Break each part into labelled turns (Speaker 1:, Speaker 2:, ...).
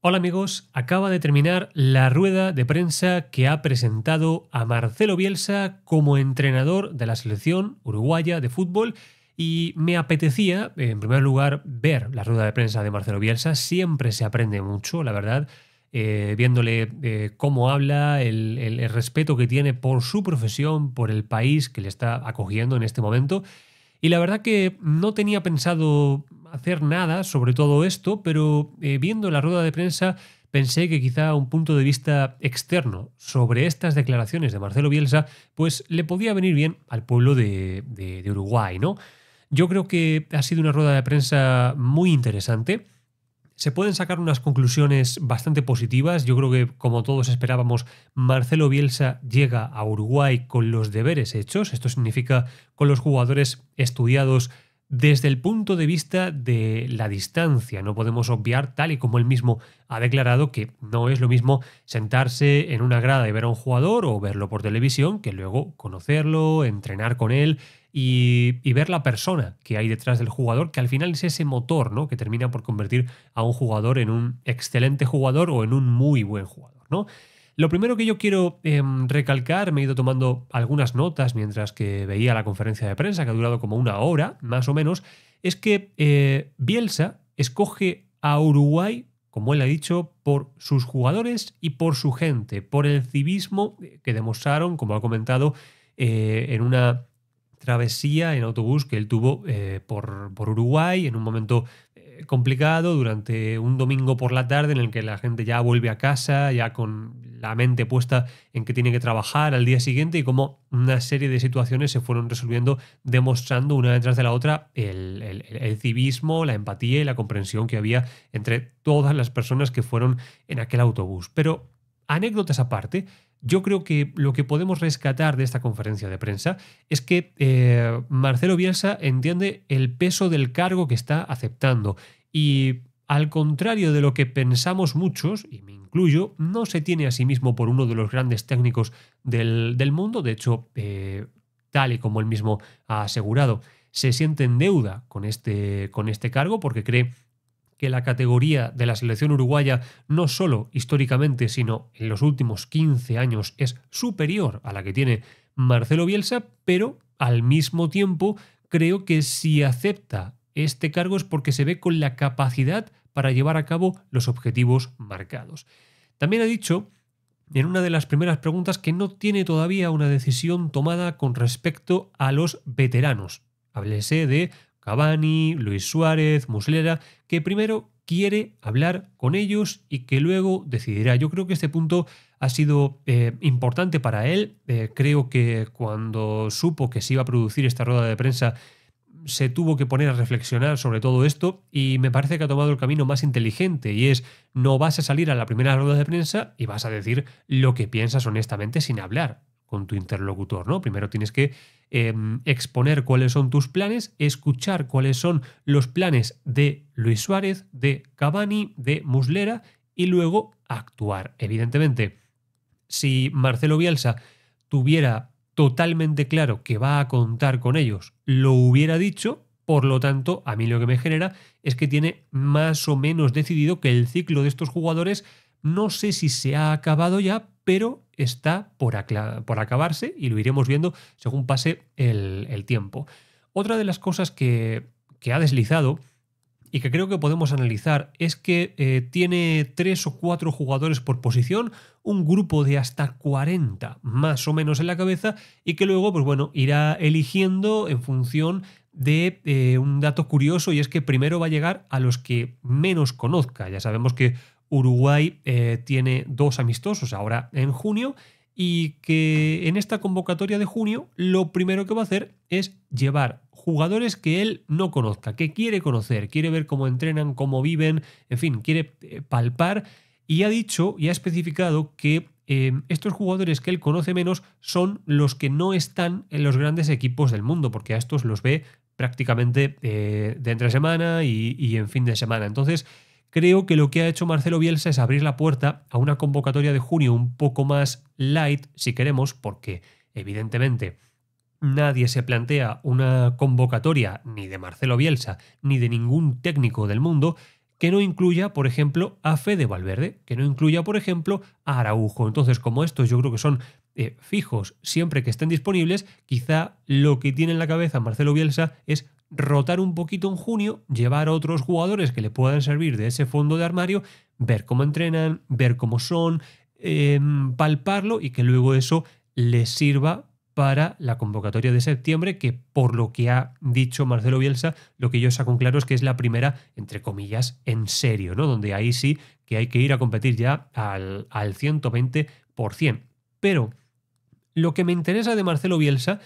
Speaker 1: Hola amigos, acaba de terminar la rueda de prensa que ha presentado a Marcelo Bielsa como entrenador de la selección uruguaya de fútbol y me apetecía, en primer lugar, ver la rueda de prensa de Marcelo Bielsa. Siempre se aprende mucho, la verdad, eh, viéndole eh, cómo habla, el respeto que tiene por su profesión, por el país que le está acogiendo en este momento. Y la verdad que no tenía pensado hacer nada sobre todo esto, pero eh, viendo la rueda de prensa pensé que quizá un punto de vista externo sobre estas declaraciones de Marcelo Bielsa, pues le podía venir bien al pueblo de, de Uruguay, ¿no? Yo creo que ha sido una rueda de prensa muy interesante se pueden sacar unas conclusiones bastante positivas. Yo creo que, como todos esperábamos, Marcelo Bielsa llega a Uruguay con los deberes hechos. Esto significa con los jugadores estudiados desde el punto de vista de la distancia. No podemos obviar, tal y como él mismo ha declarado, que no es lo mismo sentarse en una grada y ver a un jugador o verlo por televisión que luego conocerlo, entrenar con él, y, ver la persona que hay detrás del jugador, que al final es ese motor ¿no? que termina por convertir a un jugador en un excelente jugador o en un muy buen jugador. ¿no? Lo primero que yo quiero em, recalcar, me he ido tomando algunas notas mientras que veía la conferencia de prensa, que ha durado como una hora, más o menos, es que eh, Bielsa escoge a Uruguay, como él ha dicho, por sus jugadores y por su gente, por el civismo que demostraron, como ha comentado, eh, en una travesía en autobús que él tuvo eh, por, por, Uruguay en un momento eh, complicado durante un domingo por la tarde en el que la gente ya vuelve a casa, ya con la mente puesta en que tiene que trabajar al día siguiente y como una serie de situaciones se fueron resolviendo demostrando una detrás de la otra el, el civismo, la empatía y la comprensión que había entre todas las personas que fueron en aquel autobús. Pero anécdotas aparte, yo creo que lo que podemos rescatar de esta conferencia de prensa es que eh, Marcelo Bielsa entiende el peso del cargo que está aceptando y al contrario de lo que pensamos muchos, y me incluyo, no se tiene a sí mismo por uno de los grandes técnicos del, mundo, de hecho, eh, tal y como él mismo ha asegurado, se siente en deuda con este, con este cargo porque cree que la categoría de la selección uruguaya no solo históricamente, sino en los últimos 15 años es superior a la que tiene Marcelo Bielsa, pero al mismo tiempo creo que si acepta este cargo es porque se ve con la capacidad para llevar a cabo los objetivos marcados. También ha dicho en una de las primeras preguntas que no tiene todavía una decisión tomada con respecto a los veteranos. Háblese de Cavani, Luis Suárez, Muslera, que primero quiere hablar con ellos y que luego decidirá. Yo creo que este punto ha sido eh, importante para él. Eh, creo que cuando supo que se iba a producir esta rueda de prensa, se tuvo que poner a reflexionar sobre todo esto y me parece que ha tomado el camino más inteligente y es no vas a salir a la primera rueda de prensa y vas a decir lo que piensas honestamente sin hablar con tu interlocutor, ¿no? Primero tienes que em, exponer cuáles son tus planes, escuchar cuáles son los planes de Luis Suárez, de Cavani, de Muslera y luego actuar. Evidentemente, si Marcelo Bielsa tuviera totalmente claro que va a contar con ellos, lo hubiera dicho, por lo tanto, a mí lo que me genera es que tiene más o menos decidido que el ciclo de estos jugadores no sé si se ha acabado ya, pero está por, por acabarse y lo iremos viendo según pase el, tiempo. Otra de las cosas que, ha deslizado y que creo que podemos analizar es que eh, tiene tres o cuatro jugadores por posición, un grupo de hasta 40 más o menos en la cabeza y que luego, pues bueno, irá eligiendo en función de eh, un dato curioso y es que primero va a llegar a los que menos conozca. Ya sabemos que Uruguay eh, tiene dos amistosos ahora en junio y que en esta convocatoria de junio lo primero que va a hacer es llevar jugadores que él no conozca, que quiere conocer, quiere ver cómo entrenan, cómo viven, en fin, quiere eh, palpar y ha dicho y ha especificado que eh, estos jugadores que él conoce menos son los que no están en los grandes equipos del mundo, porque a estos los ve prácticamente de entre semana y en fin de semana. Entonces, Creo que lo que ha hecho Marcelo Bielsa es abrir la puerta a una convocatoria de junio un poco más light, si queremos, porque evidentemente nadie se plantea una convocatoria ni de Marcelo Bielsa ni de ningún técnico del mundo que no incluya, por ejemplo, a Fede Valverde, que no incluya, por ejemplo, a Araujo. Entonces, como estos yo creo que son eh, fijos siempre que estén disponibles, quizá lo que tiene en la cabeza Marcelo Bielsa es rotar un poquito en junio, llevar a otros jugadores que le puedan servir de ese fondo de armario, ver cómo entrenan, ver cómo son, em, palparlo y que luego eso les sirva para la convocatoria de septiembre, que por lo que ha dicho Marcelo Bielsa, lo que yo saco claro es que es la primera, entre comillas, en serio, ¿no? Donde ahí sí que hay que ir a competir ya al, al 120%. Pero lo que me interesa de Marcelo Bielsa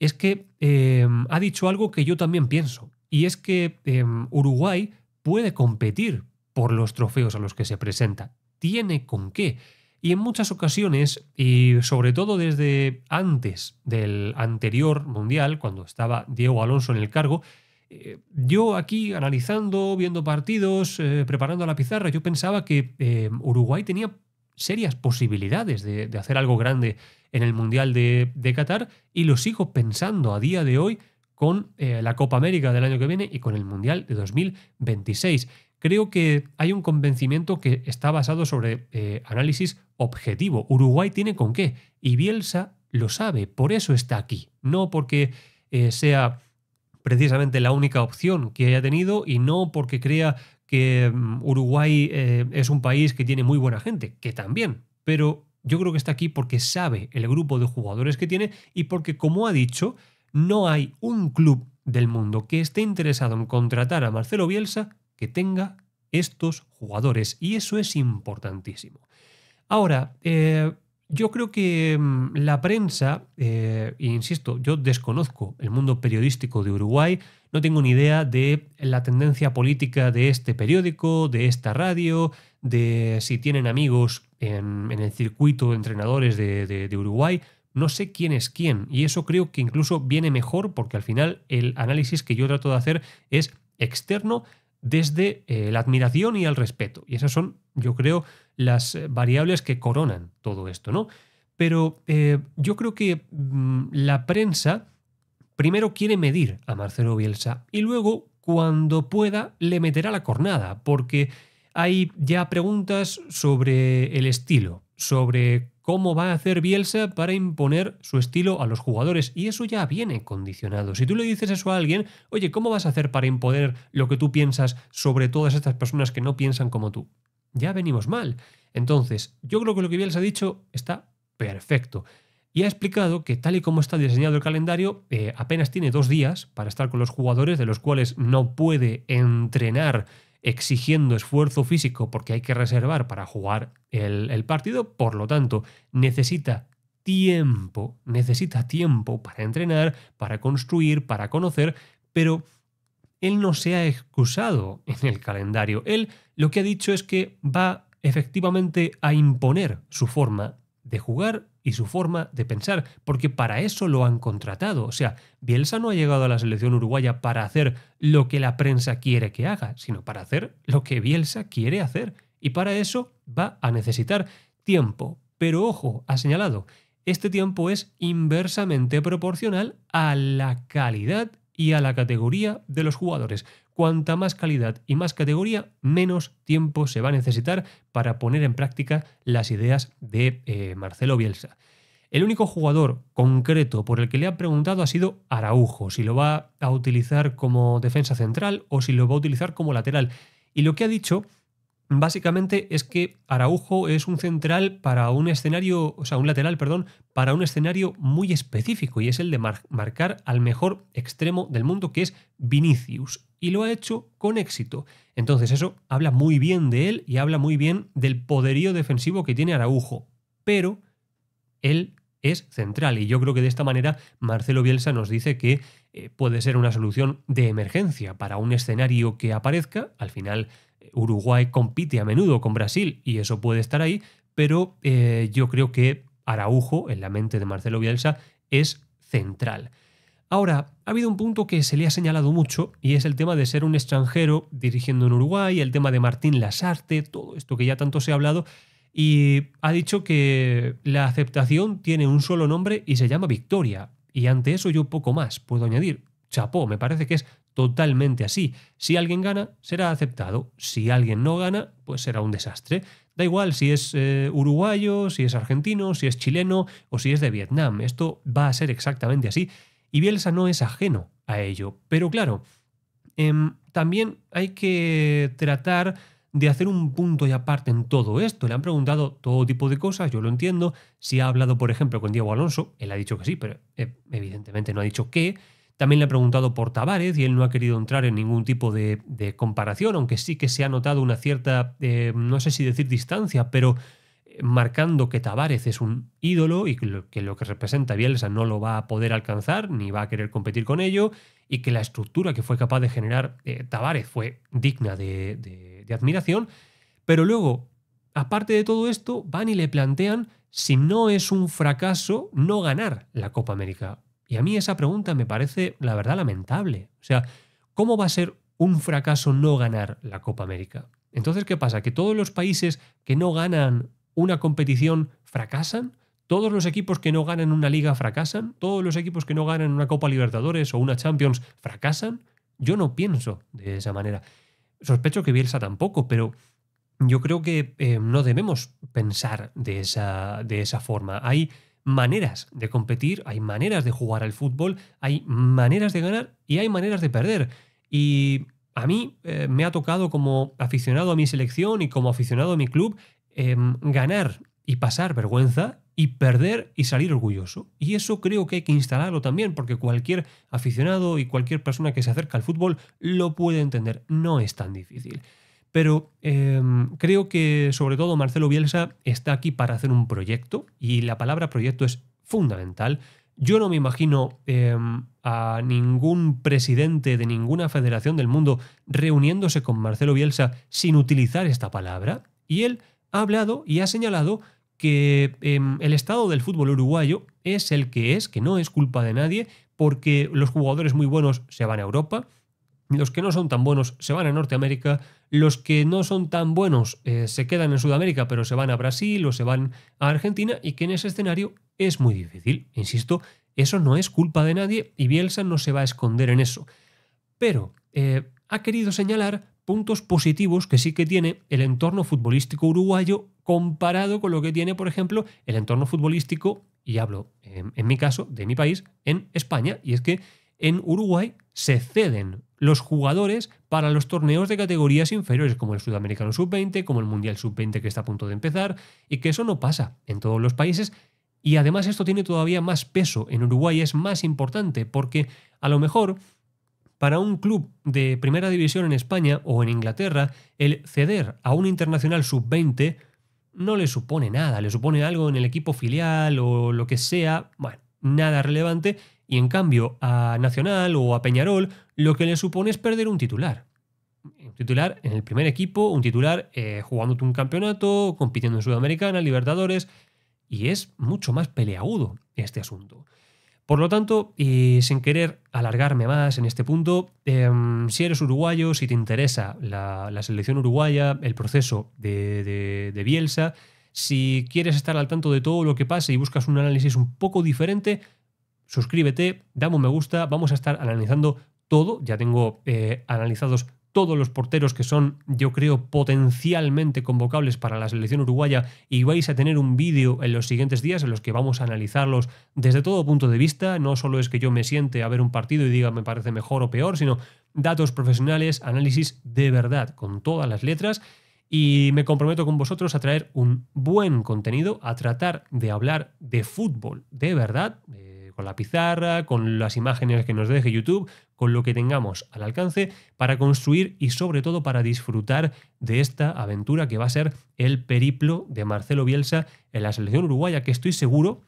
Speaker 1: es que em, ha dicho algo que yo también pienso, y es que em, Uruguay puede competir por los trofeos a los que se presenta. Tiene con qué. Y en muchas ocasiones, y sobre todo desde antes del anterior Mundial, cuando estaba Diego Alonso en el cargo, eh, yo aquí analizando, viendo partidos, eh, preparando la pizarra, yo pensaba que em, Uruguay tenía serias posibilidades de, hacer algo grande en el Mundial de, Qatar y lo sigo pensando a día de hoy con eh, la Copa América del año que viene y con el Mundial de 2026. Creo que hay un convencimiento que está basado sobre eh, análisis objetivo. Uruguay tiene con qué y Bielsa lo sabe, por eso está aquí, no porque eh, sea precisamente la única opción que haya tenido y no porque crea que mm, Uruguay eh, es un país que tiene muy buena gente, que también, pero yo creo que está aquí porque sabe el grupo de jugadores que tiene y porque, como ha dicho, no hay un club del mundo que esté interesado en contratar a Marcelo Bielsa que tenga estos jugadores. Y eso es importantísimo. Ahora, eh, yo creo que mm, la prensa, eh, insisto, yo desconozco el mundo periodístico de Uruguay, no tengo ni idea de la tendencia política de este periódico, de esta radio, de si tienen amigos en, el circuito de entrenadores de Uruguay, no sé quién es quién. Y eso creo que incluso viene mejor porque al final el análisis que yo trato de hacer es externo desde eh, la admiración y el respeto. Y esas son, yo creo, las eh, variables que coronan todo esto, ¿no? Pero eh, yo creo que mm, la prensa primero quiere medir a Marcelo Bielsa y luego, cuando pueda, le meterá la cornada, porque hay ya preguntas sobre el estilo, sobre cómo va a hacer Bielsa para imponer su estilo a los jugadores. Y eso ya viene condicionado. Si tú le dices eso a alguien, oye, ¿cómo vas a hacer para imponer lo que tú piensas sobre todas estas personas que no piensan como tú? Ya venimos mal. Entonces, yo creo que lo que Bielsa ha dicho está perfecto. Y ha explicado que tal y como está diseñado el calendario, eh, apenas tiene dos días para estar con los jugadores, de los cuales no puede entrenar exigiendo esfuerzo físico porque hay que reservar para jugar el, partido, por lo tanto necesita tiempo, necesita tiempo para entrenar, para construir, para conocer, pero él no se ha excusado en el calendario. Él lo que ha dicho es que va efectivamente a imponer su forma de jugar y su forma de pensar, porque para eso lo han contratado. O sea, Bielsa no ha llegado a la selección uruguaya para hacer lo que la prensa quiere que haga, sino para hacer lo que Bielsa quiere hacer. Y para eso va a necesitar tiempo. Pero ojo, ha señalado, este tiempo es inversamente proporcional a la calidad y a la categoría de los jugadores. Cuanta más calidad y más categoría, menos tiempo se va a necesitar para poner en práctica las ideas de eh, Marcelo Bielsa. El único jugador concreto por el que le ha preguntado ha sido Araujo, si lo va a utilizar como defensa central o si lo va a utilizar como lateral. Y lo que ha dicho básicamente es que Araujo es un central para un escenario, o sea, un lateral, perdón, para un escenario muy específico y es el de marcar al mejor extremo del mundo que es Vinicius. Y lo ha hecho con éxito. Entonces eso habla muy bien de él y habla muy bien del poderío defensivo que tiene Araujo. Pero él es central y yo creo que de esta manera Marcelo Bielsa nos dice que eh, puede ser una solución de emergencia para un escenario que aparezca. Al final Uruguay compite a menudo con Brasil y eso puede estar ahí, pero eh, yo creo que Araujo, en la mente de Marcelo Bielsa, es central. Ahora, ha habido un punto que se le ha señalado mucho y es el tema de ser un extranjero dirigiendo en Uruguay, el tema de Martín Lasarte, todo esto que ya tanto se ha hablado, y ha dicho que la aceptación tiene un solo nombre y se llama Victoria. Y ante eso yo poco más puedo añadir. Chapó, me parece que es totalmente así. Si alguien gana, será aceptado. Si alguien no gana, pues será un desastre. Da igual si es eh, uruguayo, si es argentino, si es chileno o si es de Vietnam. Esto va a ser exactamente así. Y Bielsa no es ajeno a ello. Pero claro, em, también hay que tratar de hacer un punto y aparte en todo esto. Le han preguntado todo tipo de cosas, yo lo entiendo. Si ha hablado, por ejemplo, con Diego Alonso, él ha dicho que sí, pero eh, evidentemente no ha dicho qué. También le ha preguntado por Tavares y él no ha querido entrar en ningún tipo de, comparación, aunque sí que se ha notado una cierta, eh, no sé si decir distancia, pero eh, marcando que Tavares es un ídolo y que lo, que representa Bielsa no lo va a poder alcanzar ni va a querer competir con ello y que la estructura que fue capaz de generar eh, Tavares fue digna de, de admiración. Pero luego, aparte de todo esto, van y le plantean si no es un fracaso no ganar la Copa América. Y a mí esa pregunta me parece, la verdad, lamentable. O sea, ¿cómo va a ser un fracaso no ganar la Copa América? Entonces, ¿qué pasa? ¿Que todos los países que no ganan una competición fracasan? ¿Todos los equipos que no ganan una liga fracasan? ¿Todos los equipos que no ganan una Copa Libertadores o una Champions fracasan? Yo no pienso de esa manera. Sospecho que Bielsa tampoco, pero yo creo que eh, no debemos pensar de esa, de esa forma. Hay maneras de competir, hay maneras de jugar al fútbol, hay maneras de ganar y hay maneras de perder. Y a mí eh, me ha tocado como aficionado a mi selección y como aficionado a mi club em, ganar y pasar vergüenza y perder y salir orgulloso. Y eso creo que hay que instalarlo también, porque cualquier aficionado y cualquier persona que se acerca al fútbol lo puede entender. No es tan difícil. Pero em, creo que sobre todo Marcelo Bielsa está aquí para hacer un proyecto y la palabra proyecto es fundamental. Yo no me imagino em, a ningún presidente de ninguna federación del mundo reuniéndose con Marcelo Bielsa sin utilizar esta palabra. Y él ha hablado y ha señalado que em, el estado del fútbol uruguayo es el que es, que no es culpa de nadie, porque los jugadores muy buenos se van a Europa, los que no son tan buenos se van a Norteamérica, los que no son tan buenos eh, se quedan en Sudamérica, pero se van a Brasil o se van a Argentina y que en ese escenario es muy difícil. Insisto, eso no es culpa de nadie y Bielsa no se va a esconder en eso. Pero eh, ha querido señalar puntos positivos que sí que tiene el entorno futbolístico uruguayo comparado con lo que tiene, por ejemplo, el entorno futbolístico, y hablo eh, en mi caso, de mi país, en España, y es que en Uruguay se ceden los jugadores para los torneos de categorías inferiores, como el Sudamericano Sub-20, como el Mundial Sub-20 que está a punto de empezar, y que eso no pasa en todos los países. Y además esto tiene todavía más peso. En Uruguay es más importante porque a lo mejor para un club de primera división en España o en Inglaterra, el ceder a un internacional sub-20 no le supone nada, le supone algo en el equipo filial o lo que sea, bueno, nada relevante, y en cambio a Nacional o a Peñarol lo que le supone es perder un titular. Un titular en el primer equipo, un titular eh, jugando un campeonato, compitiendo en Sudamericana, Libertadores, y es mucho más peleagudo este asunto. Por lo tanto, y sin querer alargarme más en este punto, em, si eres uruguayo, si te interesa la, selección uruguaya, el proceso de, de, de Bielsa, si quieres estar al tanto de todo lo que pase y buscas un análisis un poco diferente, suscríbete, dame un me gusta, vamos a estar analizando todo, ya tengo eh, analizados todos los porteros que son, yo creo, potencialmente convocables para la selección uruguaya y vais a tener un vídeo en los siguientes días en los que vamos a analizarlos desde todo punto de vista. No solo es que yo me siente a ver un partido y diga me parece mejor o peor, sino datos profesionales, análisis de verdad, con todas las letras. Y me comprometo con vosotros a traer un buen contenido, a tratar de hablar de fútbol de verdad con la pizarra, con las imágenes que nos deje YouTube, con lo que tengamos al alcance para construir y sobre todo para disfrutar de esta aventura que va a ser el periplo de Marcelo Bielsa en la selección uruguaya, que estoy seguro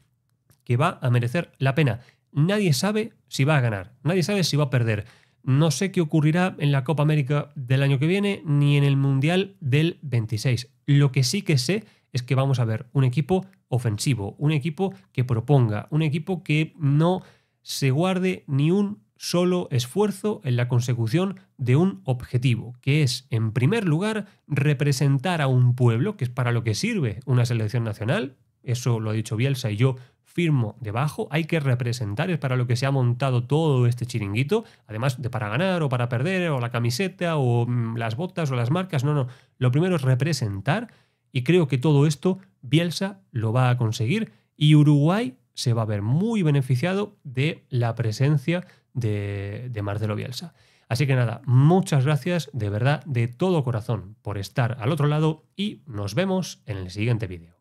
Speaker 1: que va a merecer la pena. Nadie sabe si va a ganar, nadie sabe si va a perder. No sé qué ocurrirá en la Copa América del año que viene ni en el Mundial del 26. Lo que sí que sé es que vamos a ver un equipo ofensivo, un equipo que proponga, un equipo que no se guarde ni un solo esfuerzo en la consecución de un objetivo, que es, en primer lugar, representar a un pueblo, que es para lo que sirve una selección nacional. Eso lo ha dicho Bielsa y yo firmo debajo, hay que representar, es para lo que se ha montado todo este chiringuito, además de para ganar o para perder, o la camiseta, o mm, las botas, o las marcas, no, no, lo primero es representar y creo que todo esto Bielsa lo va a conseguir y Uruguay se va a ver muy beneficiado de la presencia de, Marcelo Bielsa. Así que nada, muchas gracias de verdad, de todo corazón, por estar al otro lado y nos vemos en el siguiente vídeo.